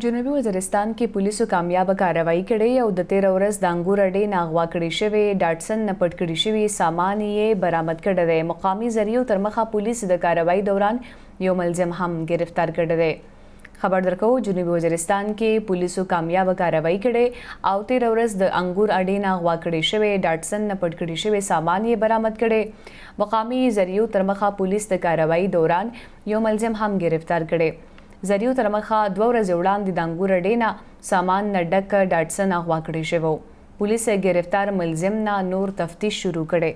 جنوبي وزیرستان کې پولیسو کامیابه کاروایی کړې او د 13 ورځ د انګور اډې ناغوا کړې شوی ډاټسن نه پټ کړې شوی سامان یې برامد کړی دی مقامی ذریعو تر مخه پولیس د کاروایی دوران یو ملزم هم گرفتار کړی دی خبر درکو جنوبي وزیرستان کې پولیسو کامیابه کاروایی کړې او 13 ورځ د انګور اډې ناغوا کړې شوی ډاټسن نه پټ کړې شوی سامان یې برامد کړی مقامی ذریعو تر مخه پولیس د کاروایی دوران یو ملزم هم گرفتار کړی زریو تر مخه دوه ورځې وړاندې د انګور ډینا سامان نه ډک ډاټسن اغوا کړی شو پولیس ګرفتار ملزم نه نور تفتیش شروع کړي